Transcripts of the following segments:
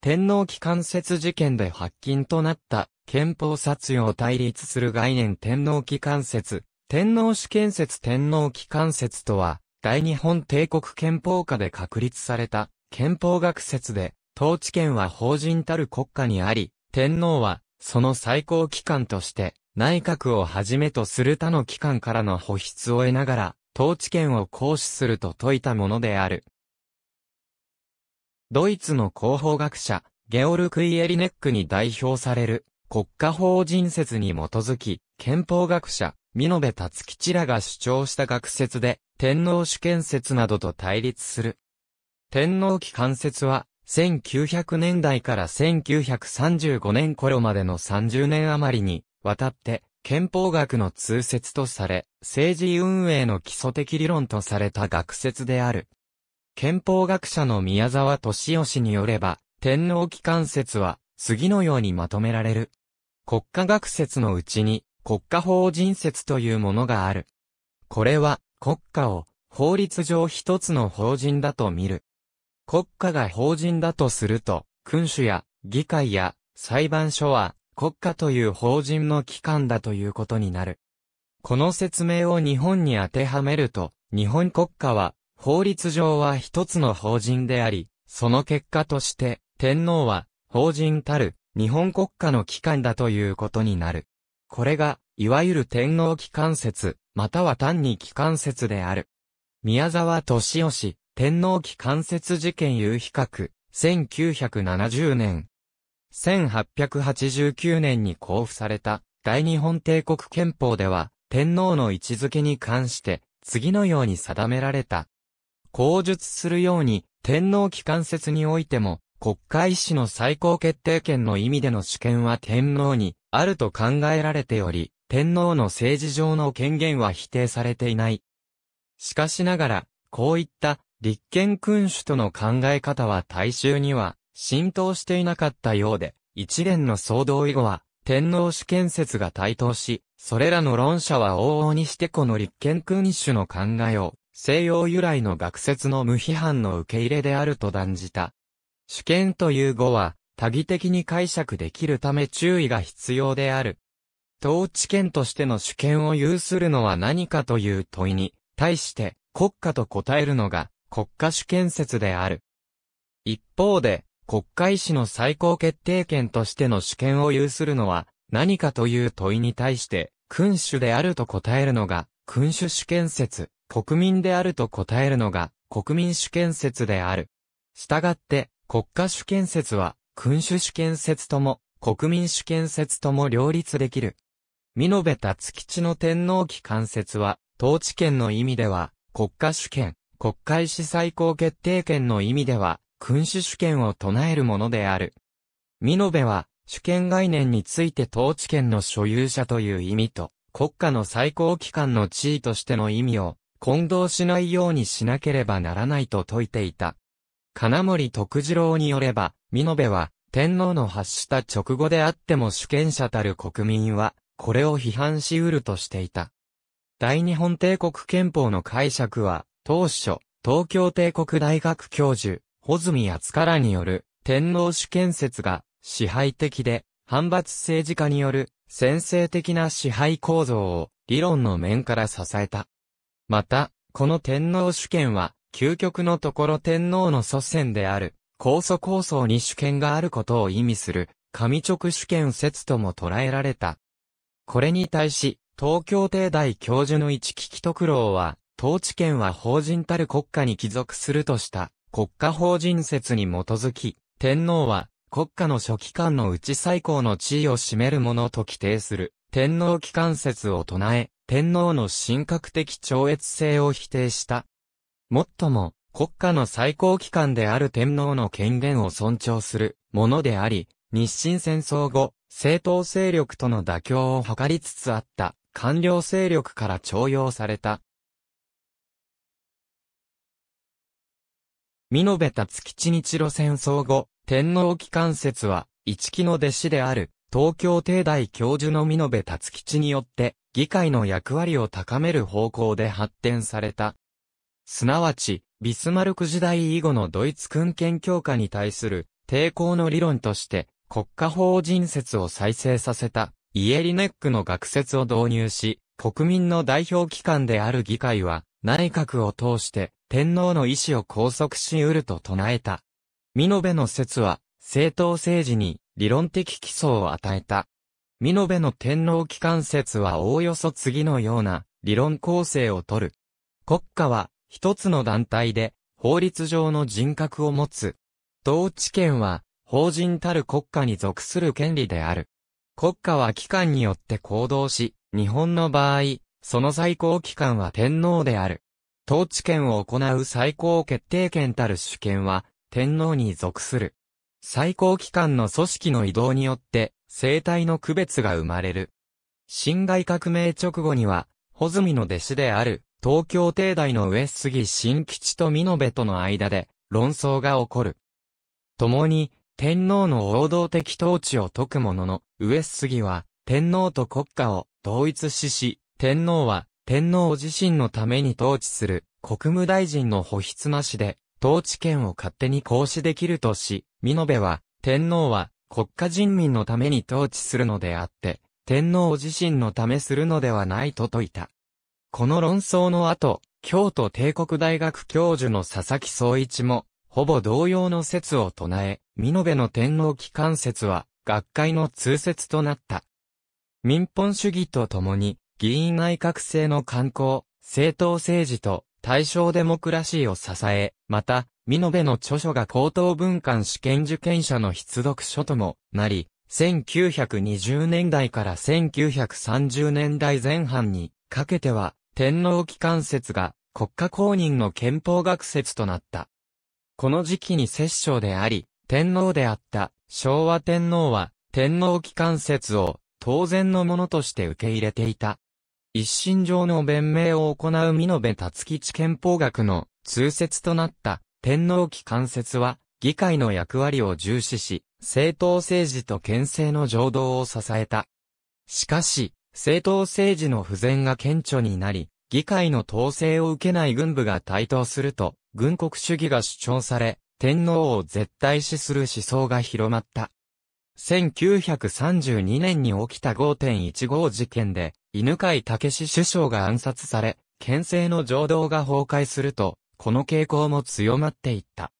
天皇機関説事件で発禁となった憲法殺用対立する概念天皇機関説。天皇主権説天皇機関説とは、大日本帝国憲法下で確立された憲法学説で、統治権は法人たる国家にあり、天皇はその最高機関として内閣をはじめとする他の機関からの保筆を得ながら、統治権を行使すると説いたものである。ドイツの広報学者、ゲオルクイ・エリネックに代表される、国家法人説に基づき、憲法学者、美延達吉らが主張した学説で、天皇主権説などと対立する。天皇期間説は、1900年代から1935年頃までの30年余りに、わたって、憲法学の通説とされ、政治運営の基礎的理論とされた学説である。憲法学者の宮沢敏義によれば、天皇機関説は、次のようにまとめられる。国家学説のうちに、国家法人説というものがある。これは、国家を、法律上一つの法人だと見る。国家が法人だとすると、君主や、議会や、裁判所は、国家という法人の機関だということになる。この説明を日本に当てはめると、日本国家は法律上は一つの法人であり、その結果として、天皇は、法人たる、日本国家の機関だということになる。これが、いわゆる天皇機関説、または単に機関説である。宮沢敏夫天皇機関説事件有比較、1970年。1889年に交付された、大日本帝国憲法では、天皇の位置づけに関して、次のように定められた。口述するように、天皇機関説においても、国会史の最高決定権の意味での主権は天皇にあると考えられており、天皇の政治上の権限は否定されていない。しかしながら、こういった立憲君主との考え方は大衆には浸透していなかったようで、一連の騒動以後は天皇主権説が台頭し、それらの論者は往々にしてこの立憲君主の考えを西洋由来の学説の無批判の受け入れであると断じた。主権という語は、多義的に解釈できるため注意が必要である。統治権としての主権を有するのは何かという問いに、対して国家と答えるのが国家主権説である。一方で、国家意志の最高決定権としての主権を有するのは何かという問いに対して、君主であると答えるのが君主主権説。国民であると答えるのが国民主権説である。したがって国家主権説は君主主権説とも国民主権説とも両立できる。見延た月地の天皇期間説は統治権の意味では国家主権、国会史最高決定権の意味では君主主権を唱えるものである。見延は主権概念について統治権の所有者という意味と、国家の最高機関の地位としての意味を混同しないようにしなければならないと説いていた。金森徳次郎によれば、美濃部は、天皇の発した直後であっても主権者たる国民は、これを批判し得るとしていた。大日本帝国憲法の解釈は、当初、東京帝国大学教授、穂積厚からによる、天皇主権説が、支配的で、反発政治家による、先制的な支配構造を、理論の面から支えた。また、この天皇主権は、究極のところ天皇の祖先である、高祖高祖に主権があることを意味する、神直主権説とも捉えられた。これに対し、東京帝大教授の一木木徳郎は、統治権は法人たる国家に帰属するとした国家法人説に基づき、天皇は国家の初期官のうち最高の地位を占めるものと規定する天皇機関説を唱え、天皇の神格的超越性を否定した。もっとも、国家の最高機関である天皇の権限を尊重するものであり、日清戦争後、政党勢力との妥協を図りつつあった官僚勢力から徴用された。美延達吉日露戦争後、天皇機関説は、一木の弟子である、東京帝大教授の美延達吉によって、議会の役割を高める方向で発展された。すなわち、ビスマルク時代以後のドイツ君権強化に対する抵抗の理論として国家法人説を再生させたイエリネックの学説を導入し、国民の代表機関である議会は内閣を通して天皇の意思を拘束し得ると唱えた。美延の説は政党政治に理論的基礎を与えた。美濃部の天皇機関説はおおよそ次のような理論構成をとる。国家は一つの団体で法律上の人格を持つ。統治権は法人たる国家に属する権利である。国家は機関によって行動し、日本の場合、その最高機関は天皇である。統治権を行う最高決定権たる主権は天皇に属する。最高機関の組織の移動によって生態の区別が生まれる。辛亥革命直後には、穂積の弟子である、東京帝大の上杉新吉と美濃部との間で、論争が起こる。共に、天皇の王道的統治を説くものの、上杉は、天皇と国家を統一しし、天皇は、天皇自身のために統治する、国務大臣の保筆なしで、統治権を勝手に行使できるとし、美濃部は、天皇は、国家人民のために統治するのであって、天皇自身のためするのではないと説いた。この論争の後、京都帝国大学教授の佐々木総一も、ほぼ同様の説を唱え、美濃部の天皇機関説は、学会の通説となった。民本主義とともに、議員内閣制の観光、政党政治と対象デモクラシーを支え、また、美部の著書が高等文官試験受験者の必読書ともなり、1920年代から1930年代前半にかけては、天皇機関説が国家公認の憲法学説となった。この時期に摂政であり、天皇であった昭和天皇は天皇機関説を当然のものとして受け入れていた。一心上の弁明を行う美延達吉憲法学の通説となった天皇期間接は、議会の役割を重視し、政党政治と県政の情動を支えた。しかし、政党政治の不全が顕著になり、議会の統制を受けない軍部が台頭すると、軍国主義が主張され、天皇を絶対視する思想が広まった。1932年に起きた5.15事件で、犬飼武首相が暗殺され、県政の情動が崩壊すると、この傾向も強まっていった。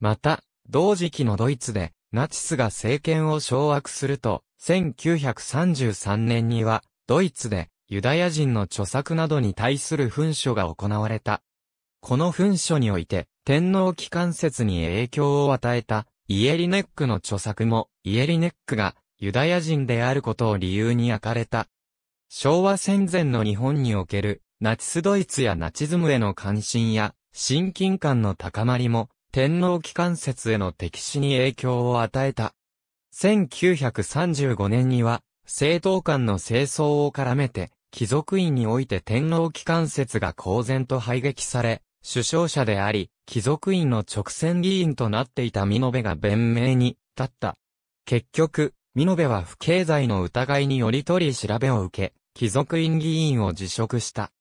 また、同時期のドイツで、ナチスが政権を掌握すると、1933年には、ドイツで、ユダヤ人の著作などに対する噴書が行われた。この噴書において、天皇機関説に影響を与えた、イエリネックの著作も、イエリネックが、ユダヤ人であることを理由に焼かれた。昭和戦前の日本における、ナチスドイツやナチズムへの関心や、親近感の高まりも、天皇機関説への敵視に影響を与えた。1935年には、政党間の清掃を絡めて、貴族院において天皇機関説が公然と排撃され、首相者であり、貴族院の直線議員となっていた美延が弁明に立った。結局、美延は不経済の疑いにより取り調べを受け、貴族院議員を辞職した。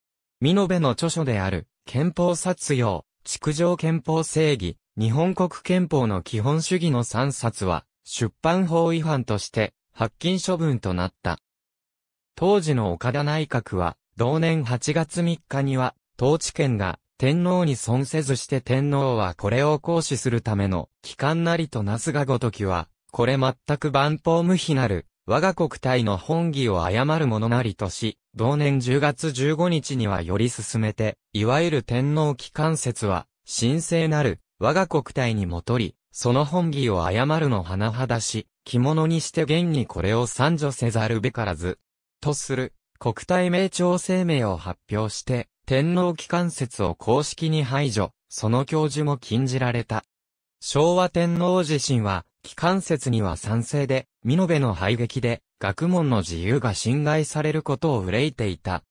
美延の著書である、憲法殺用、築上憲法正義、日本国憲法の基本主義の3冊は、出版法違反として、発禁処分となった。当時の岡田内閣は、同年8月3日には、統治権が天皇に損せずして天皇はこれを行使するための、機関なりとなすがごときは、これ全く万法無比なる、我が国体の本義を誤るものなりとし、同年10月15日にはより進めて、いわゆる天皇機関説は、神聖なる、我が国体にもり、その本義を誤るの甚だし、着物にして現にこれを参助せざるべからず、とする、国体名調声明を発表して、天皇機関説を公式に排除、その教授も禁じられた。昭和天皇自身は、機関説には賛成で、美濃部の排撃で、学問の自由が侵害されることを憂いていた。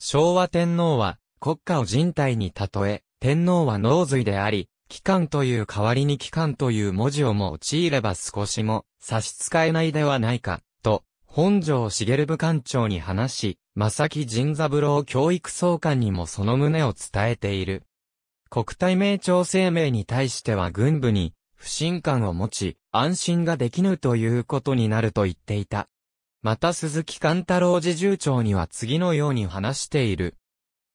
昭和天皇は、国家を人体に例え、天皇は脳髄であり、機関という代わりに機関という文字を用いれば少しも差し支えないではないか、と、本庄茂部官庁に話し、正木神三郎教育総監にもその旨を伝えている。国体名調声明に対しては軍部に、不信感を持ち、安心ができぬということになると言っていた。また鈴木貫太郎自重長には次のように話している。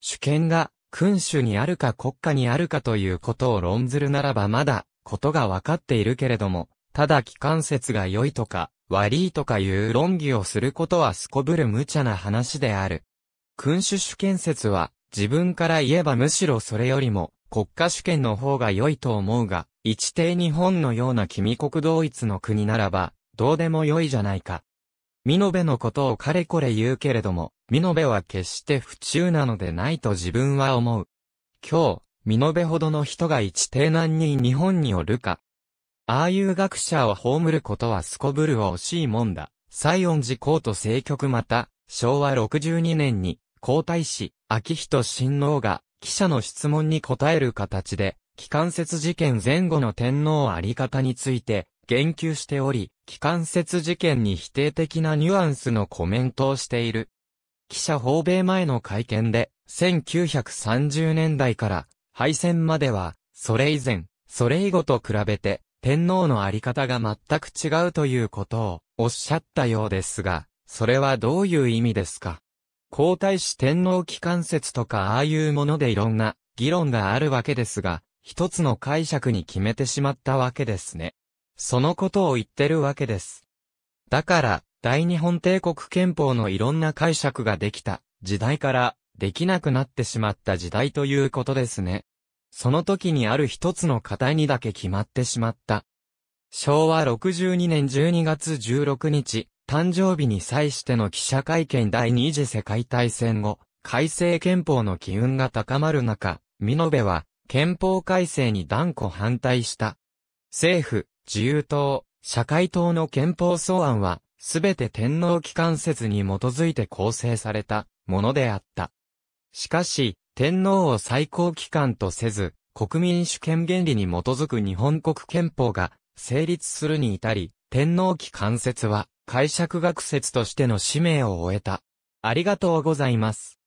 主権が君主にあるか国家にあるかということを論ずるならばまだ、ことがわかっているけれども、ただ機関説が良いとか、悪いとかいう論議をすることはすこぶる無茶な話である。君主主権説は、自分から言えばむしろそれよりも、国家主権の方が良いと思うが、一定日本のような君国同一の国ならば、どうでも良いじゃないか。美濃部のことをかれこれ言うけれども、美濃部は決して不中なのでないと自分は思う。今日、美濃部ほどの人が一定何に日本におるか。ああいう学者を葬ることはすこぶる惜しいもんだ。西恩寺公と政局また、昭和62年に、皇太子、秋人親王が、記者の質問に答える形で、機関説事件前後の天皇あり方について、言及しており、機関説事件に否定的なニュアンスのコメントをしている。記者訪米前の会見で、1930年代から敗戦までは、それ以前、それ以後と比べて、天皇のあり方が全く違うということをおっしゃったようですが、それはどういう意味ですか皇太子天皇機関説とかああいうものでいろんな議論があるわけですが、一つの解釈に決めてしまったわけですね。そのことを言ってるわけです。だから、大日本帝国憲法のいろんな解釈ができた時代からできなくなってしまった時代ということですね。その時にある一つの課題にだけ決まってしまった。昭和62年12月16日、誕生日に際しての記者会見第二次世界大戦後、改正憲法の機運が高まる中、美延は憲法改正に断固反対した。政府、自由党、社会党の憲法草案は、すべて天皇機関説に基づいて構成されたものであった。しかし、天皇を最高機関とせず、国民主権原理に基づく日本国憲法が成立するに至り、天皇機関説は解釈学説としての使命を終えた。ありがとうございます。